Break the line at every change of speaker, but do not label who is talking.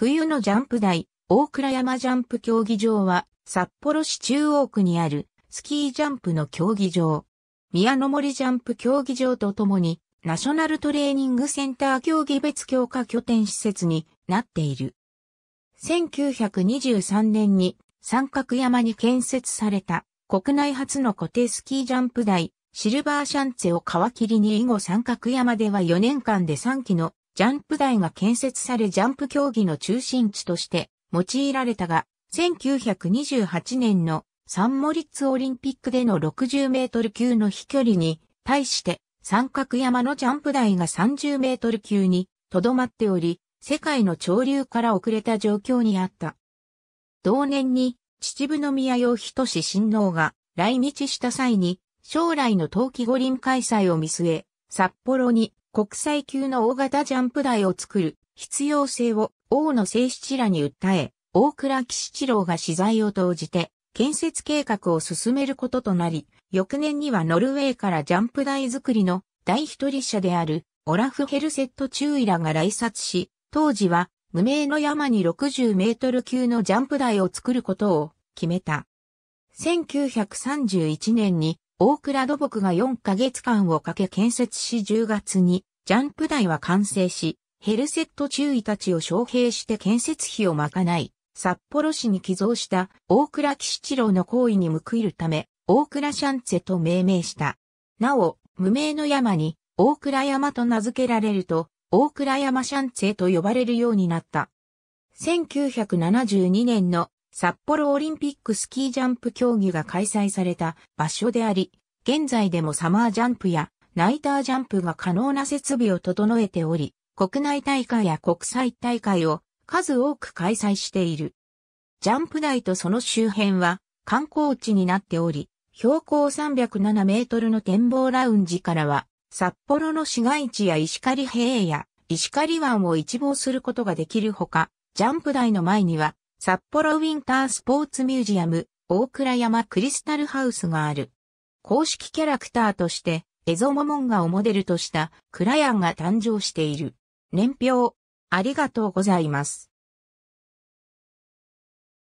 冬のジャンプ台、大倉山ジャンプ競技場は、札幌市中央区にある、スキージャンプの競技場。宮の森ジャンプ競技場とともに、ナショナルトレーニングセンター競技別強化拠点施設になっている。1923年に三角山に建設された国内初の固定スキージャンプ台シルバーシャンツェを皮切りに以後三角山では4年間で3期のジャンプ台が建設されジャンプ競技の中心地として用いられたが、1928年のサンモリッツオリンピックでの60メートル級の飛距離に対して三角山のジャンプ台が30メートル級にとどまっており、世界の潮流から遅れた状況にあった。同年に秩父宮洋人志親王が来日した際に将来の冬季五輪開催を見据え、札幌に国際級の大型ジャンプ台を作る必要性を王の正七らに訴え、大倉騎七郎が資材を投じて建設計画を進めることとなり、翌年にはノルウェーからジャンプ台作りの第一人者であるオラフ・ヘルセットー尉らが来殺し、当時は無名の山に60メートル級のジャンプ台を作ることを決めた。1931年に大倉土木が4ヶ月間をかけ建設し10月にジャンプ台は完成し、ヘルセット中尉たちを招聘して建設費を賄い、札幌市に寄贈した大倉騎士郎の行為に報いるため、大倉シャンツェと命名した。なお、無名の山に大倉山と名付けられると、大倉山シャンツェと呼ばれるようになった。1972年の札幌オリンピックスキージャンプ競技が開催された場所であり、現在でもサマージャンプやナイタージャンプが可能な設備を整えており、国内大会や国際大会を数多く開催している。ジャンプ台とその周辺は観光地になっており、標高307メートルの展望ラウンジからは、札幌の市街地や石狩平野、石狩湾を一望することができるほか、ジャンプ台の前には札幌ウィンタースポーツミュージアム、大倉山クリスタルハウスがある。公式キャラクターとして、エゾモモンガをモデルとしたクライアンが誕生している。年表、ありがとうございます。